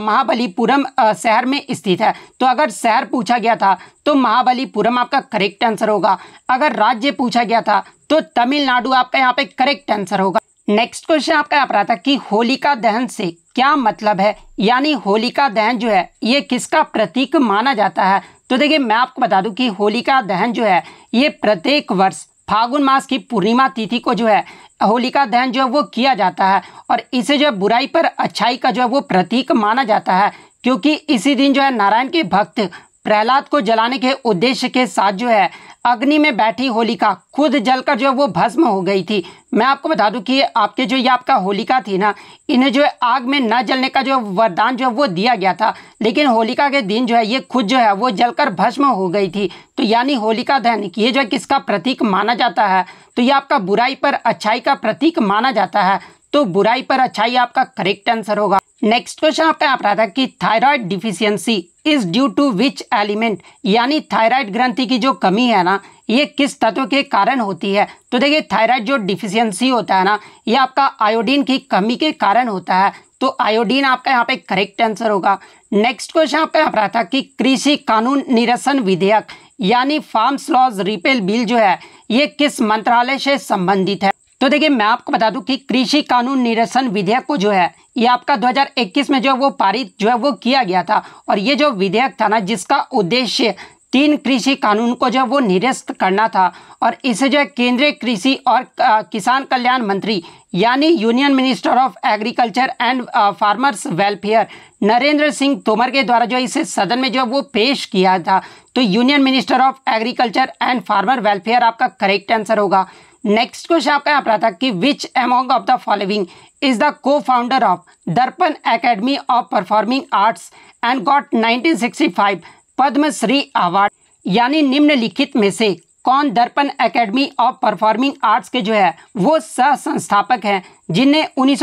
महाबलीपुरम शहर में स्थित है तो अगर शहर पूछा गया था तो महाबलीपुरम आपका करेक्ट आंसर होगा अगर राज्य पूछा गया था तो तमिलनाडु आपका यहाँ पे करेक्ट आंसर होगा नेक्स्ट क्वेश्चन आपका यहाँ पर आता कि होलिका दहन से क्या मतलब है यानी होलिका दहन जो है ये किसका प्रतीक माना जाता है तो देखिए मैं आपको बता दूं कि होलिका दहन जो है ये प्रत्येक वर्ष फागुन मास की पूर्णिमा तिथि को जो है होलिका दहन जो है वो किया जाता है और इसे जो है बुराई पर अच्छाई का जो है वो प्रतीक माना जाता है क्योंकि इसी दिन जो है नारायण के भक्त प्रहलाद को जलाने के उद्देश्य के साथ जो है अग्नि में बैठी होलिका खुद जलकर जो है वो भस्म हो गई थी मैं आपको बता दूं कि आपके जो ये आपका होलिका थी ना इन्हें जो है आग में न जलने का जो वरदान जो है वो दिया गया था लेकिन होलिका के दिन जो है ये खुद जो है वो जलकर भस्म हो गई थी तो यानी होलिका दहन ये जो है किसका प्रतीक माना जाता है तो ये आपका बुराई पर अच्छाई का प्रतीक माना जाता है तो बुराई पर अच्छाई आपका करेक्ट आंसर होगा नेक्स्ट क्वेश्चन आपका आप रहा था कि thyroid deficiency is due to which element यानी थायराइड ग्रंथि की जो कमी है ना ये किस तत्व के कारण होती है तो देखिए थायराइड जो डिफिशियंसी होता है ना ये आपका आयोडीन की कमी के कारण होता है तो आयोडीन आपका यहाँ पे करेक्ट आंसर होगा नेक्स्ट क्वेश्चन आपका यहाँ आप रहा था कि कृषि कानून निरसन विधेयक यानी फार्म्स लॉज रिपेल बिल जो है ये किस मंत्रालय से संबंधित है तो देखिए मैं आपको बता दूं कि कृषि कानून निरसन विधेयक को जो है ये आपका 2021 में जो है वो पारित जो है वो किया गया था और ये जो विधेयक था ना जिसका उद्देश्य तीन कृषि कानून को जो वो निरस्त करना था और इसे जो केंद्रीय कृषि और किसान कल्याण मंत्री यानी union minister of agriculture and farmers welfare Narendra Singh Tomar के द्वारा जो इसे सदन में जो वो पेश किया था तो union minister of agriculture and farmer welfare आपका करेक्ट आंसर होगा नेक्स्ट क्वेश्चन आपका यहाँ पर आता कि which among of the following is the co founder of Darpan academy of performing arts and got 1965 Padma Shri award यानी निम्नलिखित में से कौन दर्पण एकेडमी ऑफ परफॉर्मिंग आर्ट्स के जो है वो सह संस्थापक हैं जिन्हें उन्नीस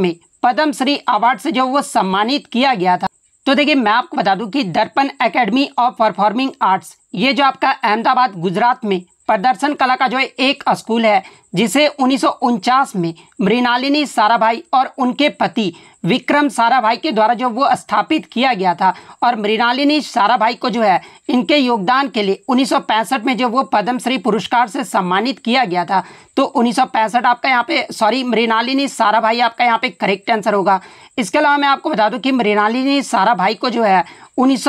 में पद्मश्री अवार्ड से जो वो सम्मानित किया गया था तो देखिए मैं आपको बता दूं कि दर्पण एकेडमी ऑफ परफॉर्मिंग आर्ट्स ये जो आपका अहमदाबाद गुजरात में प्रदर्शन कला का जो है एक स्कूल है जिसे उन्नीस में मृणालिनी साराभाई और उनके पति विक्रम साराभाई के द्वारा जो वो स्थापित किया गया था और मृणालिनी साराभाई को जो है इनके योगदान के लिए उन्नीस में जो वो पद्मश्री पुरस्कार से सम्मानित किया गया था तो उन्नीस आपका यहाँ पे सॉरी मृणालिनी साराभाई आपका यहाँ पे करेक्ट आंसर होगा इसके अलावा मैं आपको बता दूँ कि मृणालिनी साराभाई को जो है उन्नीस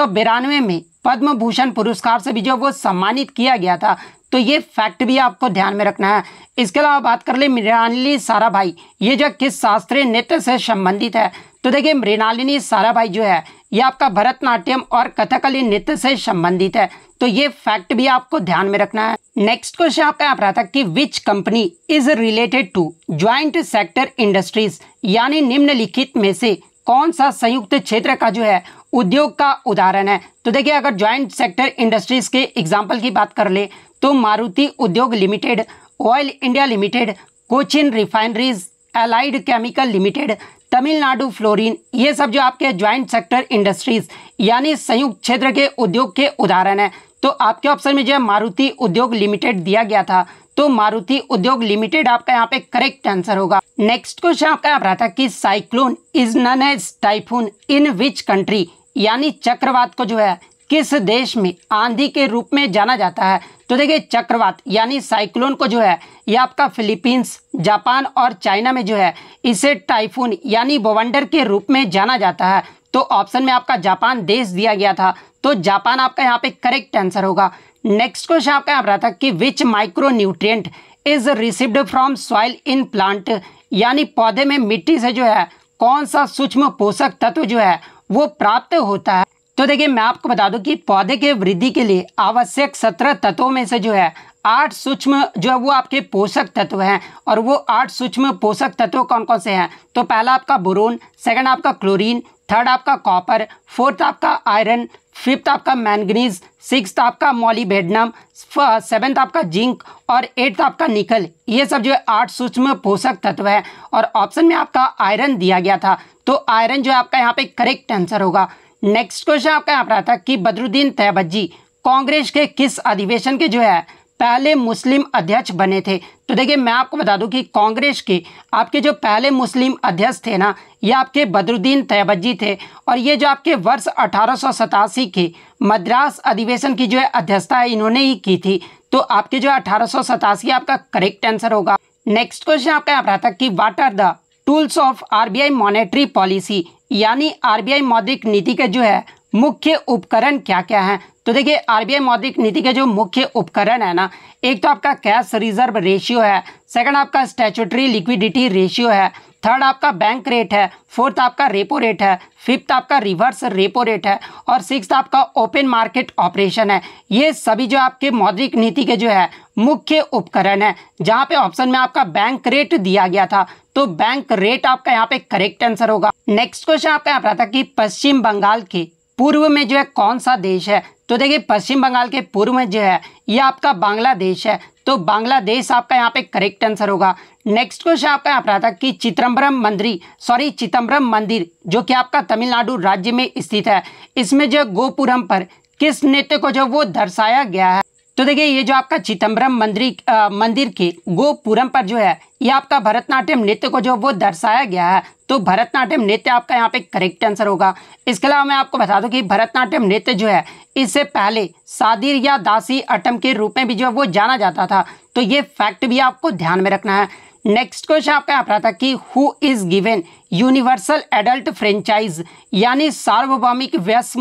में पद्म भूषण पुरस्कार से भी जो वो सम्मानित किया गया था तो ये फैक्ट भी आपको ध्यान में रखना है इसके अलावा बात कर ले मृणालिनी सारा भाई ये जो किस शास्त्रीय नृत्य से संबंधित है तो देखिए मृणालिनी सारा भाई जो है ये आपका भरतनाट्यम और कथकली नृत्य से संबंधित है तो ये फैक्ट भी आपको ध्यान में रखना है नेक्स्ट क्वेश्चन आपका पर आता है कि which company is related to joint sector industries यानी निम्नलिखित में से कौन सा संयुक्त क्षेत्र का जो है उद्योग का उदाहरण है तो देखिए अगर ज्वाइंट सेक्टर इंडस्ट्रीज के एग्जाम्पल की बात कर ले तो Maruti Udyog limited oil India limited Cochin refineries allied chemical limited Tamil Nadu fluorine ये सब जो आपके ज्वाइंट सेक्टर इंडस्ट्रीज यानी संयुक्त क्षेत्र के उद्योग के उदाहरण हैं तो आपके ऑप्शन में जो है मारुति उद्योग लिमिटेड दिया गया था तो मारुति उद्योग लिमिटेड आपका यहाँ पे करेक्ट आंसर होगा नेक्स्ट क्वेश्चन आपका यहाँ रहा था कि cyclone is known as typhoon in which country यानी चक्रवात को जो है किस देश में आंधी के रूप में जाना जाता है तो देखिए चक्रवात यानी साइक्लोन को जो है यह आपका फिलीपींस जापान और चाइना में जो है इसे टाइफून यानी बवंडर के रूप में जाना जाता है तो ऑप्शन में आपका जापान देश दिया गया था तो जापान आपका यहाँ पे करेक्ट आंसर होगा नेक्स्ट क्वेश्चन आपका यहाँ पर था कि which micro nutrient is received from soil in plant यानी पौधे में मिट्टी से जो है कौन सा सूक्ष्म पोषक तत्व जो है वो प्राप्त होता है तो देखिए मैं आपको बता दूं कि पौधे के वृद्धि के लिए आवश्यक सत्रह तत्वों में से जो है आठ सूक्ष्म जो है वो आपके पोषक तत्व हैं और वो आठ सूक्ष्म पोषक तत्व कौन कौन से हैं तो पहला आपका बोरोन सेकंड आपका क्लोरीन थर्ड आपका कॉपर फोर्थ आपका आयरन फिफ्थ आपका मैंगनीज सिक्स आपका मॉलीबेडनम सेवेंथ आपका जिंक और एट्थ आपका निकल ये सब जो है आठ सूक्ष्म पोषक तत्व है और ऑप्शन में आपका आयरन दिया गया था तो आयरन जो है आपका यहाँ पे करेक्ट आंसर होगा नेक्स्ट क्वेश्चन आपका यहाँ पर आता कि बदरुद्दीन तैबजी कांग्रेस के किस अधिवेशन के जो है पहले मुस्लिम अध्यक्ष बने थे तो देखिए मैं आपको बता दूं कि कांग्रेस के आपके जो पहले मुस्लिम अध्यक्ष थे ना ये आपके बदरुद्दीन तैबजी थे और ये जो आपके वर्ष अठारह के मद्रास अधिवेशन की जो है अध्यक्षता है इन्होंने ही की थी तो आपके जो अठारह आपका करेक्ट आंसर होगा नेक्स्ट क्वेश्चन आपका यहाँ पर आता कि what are the tools of RBI monetary policy यानी आरबीआई मौद्रिक नीति के जो है मुख्य उपकरण क्या क्या हैं तो देखिए आरबीआई मौद्रिक नीति के जो मुख्य उपकरण है ना एक तो आपका कैश रिजर्व रेशियो है सेकंड आपका स्टैचुटरी लिक्विडिटी रेशियो है थर्ड आपका बैंक रेट है फोर्थ आपका रेपो रेट है फिफ्थ आपका रिवर्स रेपो रेट है और सिक्स आपका ओपन मार्केट ऑपरेशन है ये सभी जो आपके मौद्रिक नीति के जो है मुख्य उपकरण है जहाँ पे ऑप्शन में आपका बैंक रेट दिया गया था तो बैंक रेट आपका यहाँ पे करेक्ट आंसर होगा नेक्स्ट क्वेश्चन आपका यहाँ पर था कि पश्चिम बंगाल के पूर्व में जो है कौन सा देश है तो देखिए पश्चिम बंगाल के पूर्व में जो है ये आपका बांग्लादेश है तो बांग्लादेश आपका यहाँ पे करेक्ट आंसर होगा नेक्स्ट क्वेश्चन आपका यहाँ पर आता कि चित्रम्बरम मंदिर सॉरी चिदम्बरम मंदिर जो कि आपका तमिलनाडु राज्य में स्थित है इसमें जो गोपुरम पर किस नृत्य को जो वो दर्शाया गया है तो देखिए ये जो आपका चिदम्बरम मंदिर मंदिर के गोपुरम पर जो है ये आपका भरतनाट्यम नृत्य को जो वो दर्शाया गया है तो भरतनाट्यम नृत्य आपका यहाँ पे करेक्ट आंसर होगा इसके अलावा मैं आपको बता दूं कि भरतनाट्यम नृत्य जो है इससे पहले सादिर या दासी अटम के रूप में भी जो है वो जाना जाता था तो ये फैक्ट भी आपको ध्यान में रखना है नेक्स्ट क्वेश्चन आपका यहाँ पर आता कि who is given universal adult franchise यानी सार्वभौमिक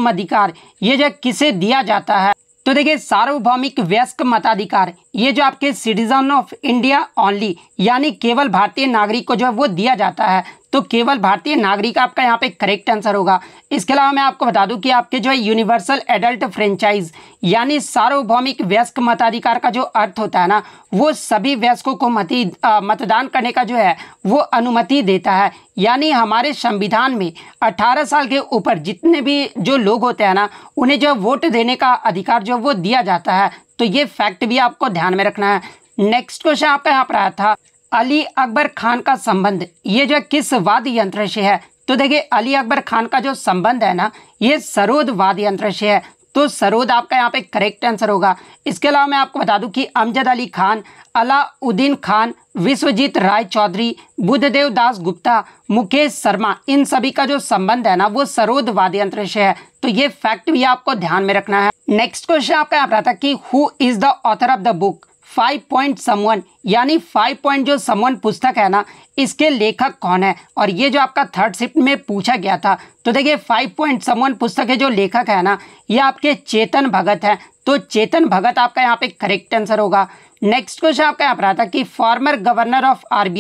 अधिकार ये जो किसे दिया जाता है तो देखिए सार्वभौमिक व्यस्क मताधिकार ये जो आपके सिटीजन ऑफ इंडिया ओनली यानी केवल भारतीय नागरिक को जो है वो दिया जाता है तो केवल भारतीय नागरिक आपका यहाँ पे करेक्ट आंसर होगा इसके अलावा मैं आपको बता दूं कि आपके जो है यूनिवर्सल एडल्ट फ्रेंचाइज यानी सार्वभौमिक व्यस्क मताधिकार का जो अर्थ होता है ना वो सभी व्यस्कों को मती मतदान करने का जो है वो अनुमति देता है यानी हमारे संविधान में 18 साल के ऊपर जितने भी जो लोग होते हैं ना उन्हें जो वोट देने का अधिकार जो वो दिया जाता है तो ये फैक्ट भी आपको ध्यान में रखना है नेक्स्ट क्वेश्चन आपका यहाँ पर आया था अली अकबर खान का संबंध ये जो किस वाद्य यंत्र से है तो देखिए अली अकबर खान का जो संबंध है ना ये सरोद वाद यंत्र से है तो सरोद आपका यहाँ पे करेक्ट आंसर होगा इसके अलावा मैं आपको बता दूं कि अमजद अली खान अलाउद्दीन खान विश्वजीत राय चौधरी बुद्धदेव दास गुप्ता मुकेश शर्मा इन सभी का जो संबंध है ना वो सरोद वाद यंत्र से है तो ये फैक्ट भी आपको ध्यान में रखना है नेक्स्ट क्वेश्चन आपका यहाँ पर है कि who is the author of the book five point someone यानी फाइव पॉइंट जो समवन पुस्तक है ना इसके लेखक कौन है और ये जो आपका थर्ड शिफ्ट में पूछा गया था तो देखिए फाइव पॉइंट समवन पुस्तक के जो लेखक है ना ये आपके चेतन भगत है तो चेतन भगत आपका यहाँ पे करेक्ट आंसर होगा नेक्स्ट क्वेश्चन आपका यहाँ पर आता कि former governor of R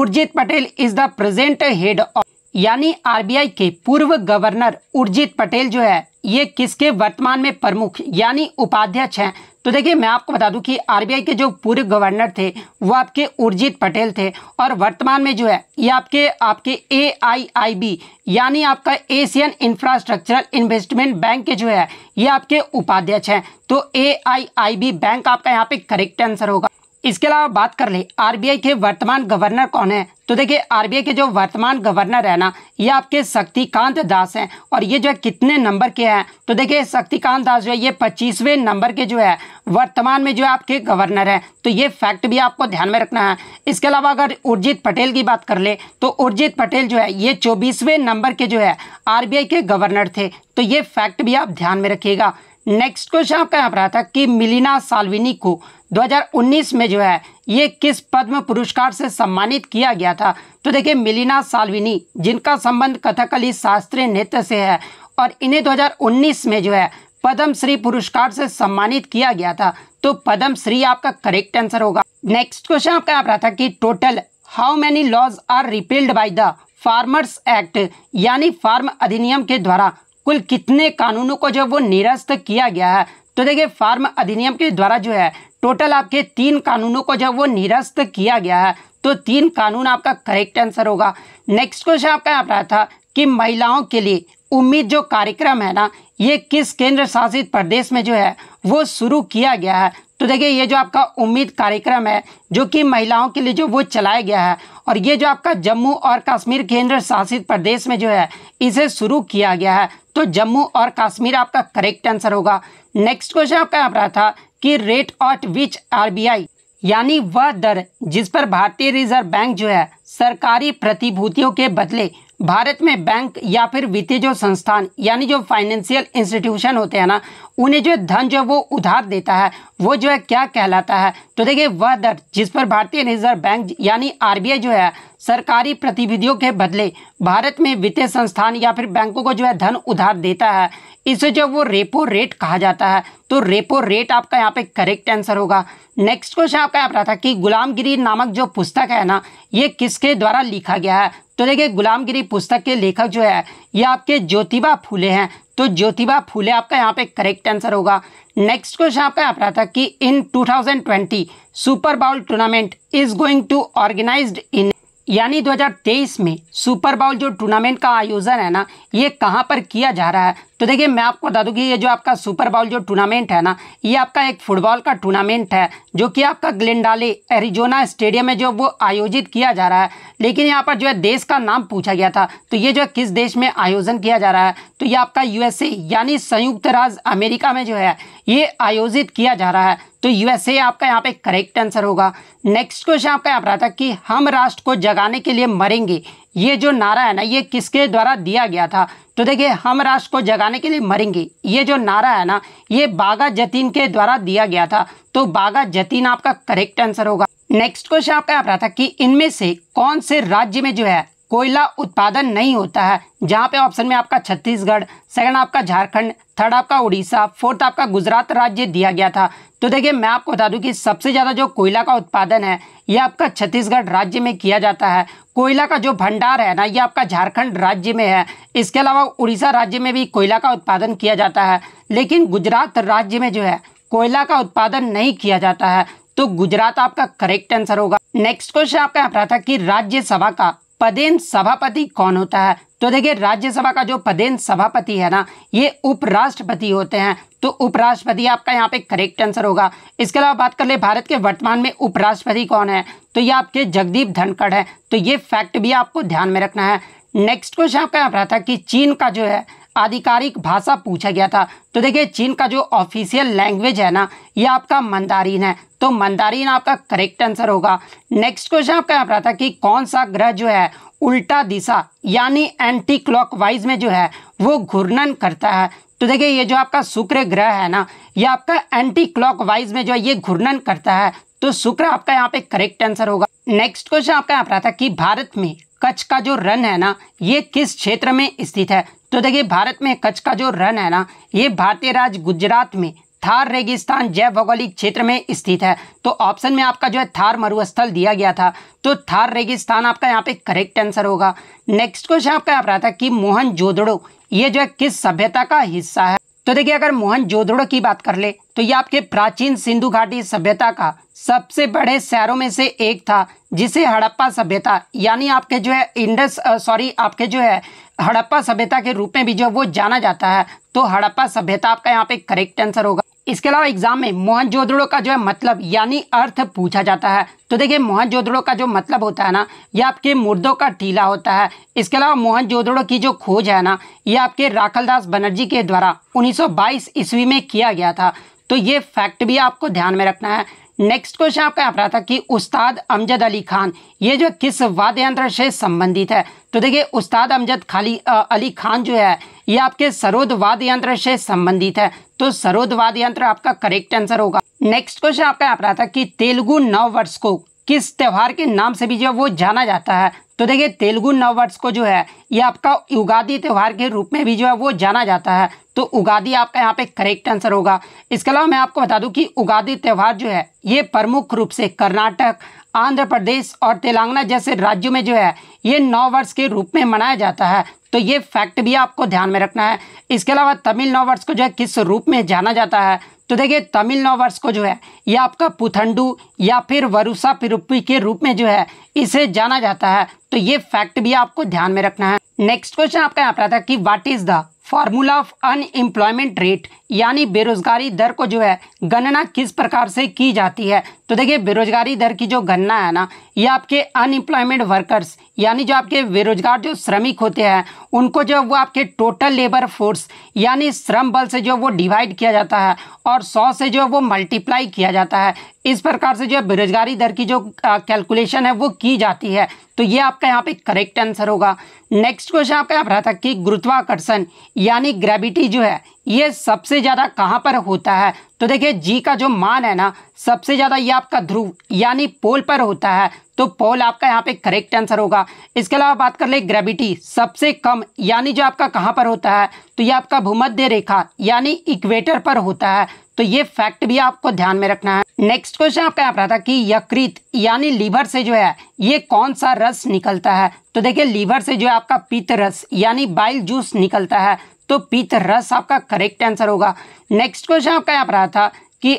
Urjit Patel is the present head of यानी आर के पूर्व गवर्नर उर्जित पटेल जो है ये किसके वर्तमान में प्रमुख यानी उपाध्यक्ष हैं तो देखिए मैं आपको बता दूं कि आरबीआई के जो पूर्व गवर्नर थे वो आपके उर्जित पटेल थे और वर्तमान में जो है ये आपके आपके ए यानी आपका एशियन इंफ्रास्ट्रक्चरल इन्वेस्टमेंट बैंक के जो है ये आपके उपाध्यक्ष हैं तो ए बैंक आपका यहाँ पे करेक्ट आंसर होगा इसके अलावा बात कर ले आरबीआई के वर्तमान गवर्नर कौन है तो देखिए आरबीआई के जो वर्तमान गवर्नर है ना ये आपके शक्तिकांत दास हैं और ये जो है कितने नंबर के हैं तो देखिए शक्तिकांत दास जो है ये पच्चीसवें नंबर के जो है वर्तमान में जो है आपके गवर्नर हैं तो ये फैक्ट भी आपको ध्यान में रखना है इसके अलावा अगर उर्जित पटेल की बात कर ले तो उर्जित पटेल जो है ये चौबीसवें नंबर के जो है आर के गवर्नर थे तो ये फैक्ट भी आप ध्यान में रखिएगा नेक्स्ट क्वेश्चन आपका यहाँ पर आता कि मिलिना सालविनी को 2019 में जो है ये किस पद्म पुरस्कार से सम्मानित किया गया था तो देखिए मिलिना सालविनी जिनका संबंध कथकली शास्त्रीय नृत्य से है और इन्हें 2019 में जो है पद्म श्री पुरस्कार से सम्मानित किया गया था तो पद्म आपका करेक्ट आंसर होगा नेक्स्ट क्वेश्चन आपका आप रहा था कि total how many laws are repealed by the farmers act यानी फार्म अधिनियम के द्वारा कुल कितने कानूनों को जो वो निरस्त किया गया है तो देखिए फार्म अधिनियम के द्वारा जो है टोटल आपके तीन कानूनों को जब वो निरस्त किया गया है तो तीन कानून आपका करेक्ट आंसर होगा नेक्स्ट क्वेश्चन आपका आप रहा था कि महिलाओं के लिए उम्मीद जो कार्यक्रम है ना ये किस केंद्र शासित प्रदेश में जो है वो शुरू किया गया है तो देखिए ये जो आपका उम्मीद कार्यक्रम है जो कि महिलाओं के लिए जो वो चलाया गया है और ये जो आपका जम्मू और कश्मीर केंद्र शासित प्रदेश में जो है इसे शुरू किया गया है तो जम्मू और कश्मीर आपका करेक्ट आंसर होगा नेक्स्ट क्वेश्चन आपका आप रहा था कि रेट ऑट विच आरबीआई यानी वह दर जिस पर भारतीय रिजर्व बैंक जो है सरकारी प्रतिभूतियों के बदले भारत में बैंक या फिर वित्तीय जो संस्थान यानी जो फाइनेंशियल इंस्टीट्यूशन होते हैं ना उन्हें जो धन जो वो उधार देता है वो जो है क्या कहलाता है तो देखिए वह दर जिस पर भारतीय रिजर्व बैंक यानी आर जो है सरकारी प्रतिविधियों के बदले भारत में वित्तीय संस्थान या फिर बैंकों को जो है धन उधार देता है इसे जो वो रेपो रेट कहा जाता है तो रेपो रेट आपका यहाँ पे करेक्ट आंसर होगा नेक्स्ट क्वेश्चन आपका यहाँ पर था कि गुलामगिरी नामक जो पुस्तक है ना ये किसके द्वारा लिखा गया है तो देखिए गुलामगिरी पुस्तक के लेखक जो है ये आपके ज्योतिबा फूले हैं तो ज्योतिबा फूले आपका यहाँ पे करेक्ट आंसर होगा नेक्स्ट क्वेश्चन आपका यहाँ पर आता कि in 2020 super bowl tournament is going to organized in यानी 2023 में सुपर बाउल जो टूर्नामेंट का आयोजन है ना ये कहाँ पर किया जा रहा है तो देखिए मैं आपको बता दूँ कि ये जो आपका सुपर बॉल जो टूर्नामेंट है ना ये आपका एक फुटबॉल का टूर्नामेंट है जो कि आपका ग्लेंडाले एरिजोना स्टेडियम में जो वो आयोजित किया जा रहा है लेकिन यहाँ पर जो है देश का नाम पूछा गया था तो ये जो है किस देश में आयोजन किया जा रहा है तो ये आपका यूएसए यानी संयुक्त राज्य अमेरिका में जो है ये आयोजित किया जा रहा है तो यूएसए आपका यहाँ पे करेक्ट आंसर होगा नेक्स्ट क्वेश्चन आपका यहाँ पर आता कि हम राष्ट्र को जगाने के लिए मरेंगे ये जो नारा है ना ये किसके द्वारा दिया गया था तो देखिए हम राष्ट्र को जगाने के लिए मरेंगे ये जो नारा है ना ये बागा जतीन के द्वारा दिया गया था तो बागा जतीन आपका करेक्ट आंसर होगा नेक्स्ट क्वेश्चन आपका आप रहा था कि इनमें से कौन से राज्य में जो है कोयला उत्पादन नहीं होता है जहाँ पे ऑप्शन में आपका छत्तीसगढ़ सेकंड आपका झारखंड थर्ड आपका उड़ीसा फोर्थ आपका गुजरात राज्य दिया गया था तो देखिए मैं आपको बता दूं कि सबसे ज़्यादा जो कोयला का उत्पादन है ये आपका छत्तीसगढ़ राज्य में किया जाता है कोयला का जो भंडार है ना ये आपका झारखंड राज्य में है इसके अलावा उड़ीसा राज्य में भी कोयला का उत्पादन किया जाता है लेकिन गुजरात राज्य में जो है कोयला का उत्पादन नहीं किया जाता है तो गुजरात आपका करेक्ट आंसर होगा नेक्स्ट क्वेश्चन आपका यहाँ था कि राज्यसभा का पदेन सभापति कौन होता है तो देखिए राज्यसभा का जो पदेन सभापति है ना ये उपराष्ट्रपति होते हैं तो उपराष्ट्रपति आपका यहाँ पे करेक्ट आंसर होगा इसके अलावा बात कर ले भारत के वर्तमान में उपराष्ट्रपति कौन है तो ये आपके जगदीप धनखड़ है तो ये फैक्ट भी आपको ध्यान में रखना है नेक्स्ट क्वेश्चन आपका यहाँ पर था कि चीन का जो है आधिकारिक भाषा पूछा गया था तो देखिए चीन का जो ऑफिशियल लैंग्वेज है ना ये आपका मंदारिन है तो मंदारिन आपका करेक्ट आंसर होगा नेक्स्ट क्वेश्चन आपका यहाँ पर था कि कौन सा ग्रह जो है उल्टा दिशा यानी एंटी क्लॉकवाइज में जो है वो घूर्णन करता है तो देखिए ये जो आपका शुक्र ग्रह है ना ये आपका एंटी वाइज में जो है ये घूर्णन करता है तो शुक्र आपका यहाँ पे करेक्ट आंसर होगा नेक्स्ट क्वेश्चन आपका यहाँ पर था कि भारत में कच्छ का जो रन है ना ये किस क्षेत्र में स्थित है तो देखिए भारत में कच्छ का जो रन है ना ये भारतीय राज्य गुजरात में थार रेगिस्तान जैव भौगोलिक क्षेत्र में स्थित है तो ऑप्शन में आपका जो है थार मरुस्थल दिया गया था तो थार रेगिस्तान आपका यहाँ पे करेक्ट आंसर होगा नेक्स्ट क्वेश्चन आपका यहाँ पर आता है कि मोहन जोदड़ो ये जो है किस सभ्यता का हिस्सा है तो देखिए अगर मोहन जोधड़ो की बात कर ले तो ये आपके प्राचीन सिंधु घाटी सभ्यता का सबसे बड़े शहरों में से एक था जिसे हड़प्पा सभ्यता यानी आपके जो है इंडस सॉरी आपके जो है हड़प्पा सभ्यता के रूप में भी जो वो जाना जाता है तो हड़प्पा सभ्यता आपका यहाँ पे करेक्ट आंसर होगा इसके अलावा एग्जाम में मोहन जोदड़ो का जो है मतलब यानी अर्थ पूछा जाता है तो देखिए जोधड़ो का जो मतलब होता है ना ये आपके मुर्दों का टीला होता है इसके अलावा मोहन जोधड़ो की जो खोज है ना ये आपके राखलदास बनर्जी के द्वारा 1922 ईस्वी में किया गया था तो ये फैक्ट भी आपको ध्यान में रखना है नेक्स्ट क्वेश्चन आपका यहाँ पर था कि उस्ताद अमजद अली खान ये जो किस वाद्य यंत्र से संबंधित है तो देखिए उस्ताद अमजद खाली अली खान जो है ये आपके सरोद वाद्य यंत्र से संबंधित है तो सरोदवाद यंत्र आपका करेक्ट आंसर होगा नेक्स्ट क्वेश्चन आपका यहाँ पर आता है कि तेलुगु नव वर्ष को किस त्यौहार के नाम से भी जो वो जाना जाता है तो देखिए तेलुगु नव वर्ष को जो है ये आपका उगादी त्यौहार के रूप में भी जो है वो जाना जाता है तो उगादी आपका यहाँ पे करेक्ट आंसर होगा इसके अलावा मैं आपको बता दूं कि उगादी त्यौहार जो है ये प्रमुख रूप से कर्नाटक आंध्र प्रदेश और तेलंगाना जैसे राज्यों में जो है ये नौ वर्ष के रूप में मनाया जाता है तो ये फैक्ट भी आपको ध्यान में रखना है इसके अलावा तमिल नववर्ष को जो है किस रूप में जाना जाता है तो देखिए तमिल नववर्ष को जो है ये आपका पुथंडू या फिर वरुषा पिरुपी के रूप में जो है इसे जाना जाता है तो ये फैक्ट भी आपको ध्यान में रखना है नेक्स्ट क्वेश्चन आपका यहाँ पर आता है कि what is the formula of unemployment rate यानी बेरोजगारी दर को जो है गणना किस प्रकार से की जाती है तो देखिए बेरोजगारी दर की जो गणना है ना ये आपके अनएम्प्लॉयमेंट वर्कर्स यानी जो आपके बेरोजगार जो श्रमिक होते हैं उनको जो वो आपके टोटल लेबर फोर्स यानी श्रम बल से जो वो डिवाइड किया जाता है और सौ से जो वो मल्टीप्लाई किया जाता है इस प्रकार से जो है बेरोजगारी दर की जो कैलकुलेशन है वो की जाती है तो ये आपका यहाँ पे करेक्ट आंसर होगा नेक्स्ट क्वेश्चन आपका यहाँ पर था कि गुरुत्वाकर्षण यानी ग्रेविटी जो है ये सबसे ज़्यादा कहाँ पर होता है तो देखिए जी का जो मान है ना सबसे ज़्यादा ये आपका ध्रुव यानी पोल पर होता है तो पोल आपका यहाँ पे करेक्ट आंसर होगा इसके अलावा बात कर ले ग्रेविटी सबसे कम यानी जो आपका कहाँ पर होता है तो ये आपका भूमध्य रेखा यानी इक्वेटर पर होता है तो ये फैक्ट भी आपको ध्यान में रखना है नेक्स्ट क्वेश्चन आपका यहाँ पर था कि यकृत यानी लीवर से जो है ये कौन सा रस निकलता है तो देखिये लीवर से जो है आपका पित्त रस यानी बाइल जूस निकलता है तो पित्त रस आपका करेक्ट आंसर होगा नेक्स्ट क्वेश्चन आपका यहाँ पर आया था कि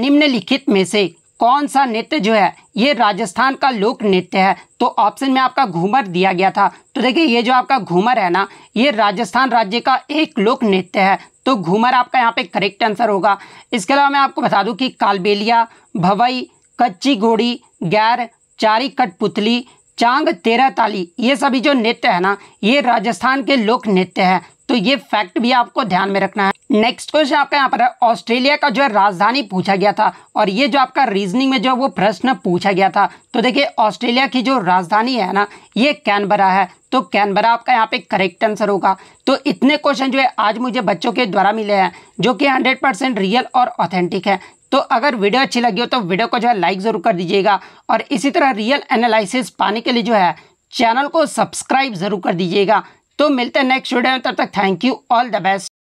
निम्नलिखित में से कौन सा नृत्य जो है ये राजस्थान का लोक नृत्य है तो ऑप्शन में आपका घूमर दिया गया था तो देखिए ये जो आपका घूमर है ना ये राजस्थान राज्य का एक लोक नृत्य है तो घूमर आपका यहाँ पे करेक्ट आंसर होगा इसके अलावा मैं आपको बता दूं कि कालबेलिया भवई कच्ची घोड़ी गैर चारी कटपुतली चांग तेरह ताली ये सभी जो नृत्य है ना ये राजस्थान के लोक नृत्य है तो ये फैक्ट भी आपको ध्यान में रखना है नेक्स्ट क्वेश्चन आपका यहाँ पर है ऑस्ट्रेलिया का जो है राजधानी पूछा गया था और ये जो आपका रीजनिंग में जो है वो प्रश्न पूछा गया था तो देखिए ऑस्ट्रेलिया की जो राजधानी है ना ये कैनबरा है तो कैनबरा आपका यहाँ पे करेक्ट आंसर होगा तो इतने क्वेश्चन जो है आज मुझे बच्चों के द्वारा मिले हैं जो कि हंड्रेड रियल और ऑथेंटिक है तो अगर वीडियो अच्छी लगी हो तो वीडियो को जो है लाइक ज़रूर कर दीजिएगा और इसी तरह रियल एनालिसिस पाने के लिए जो है चैनल को सब्सक्राइब ज़रूर कर दीजिएगा तो मिलते हैं नेक्स्ट वीडियो में तब तक thank you all the best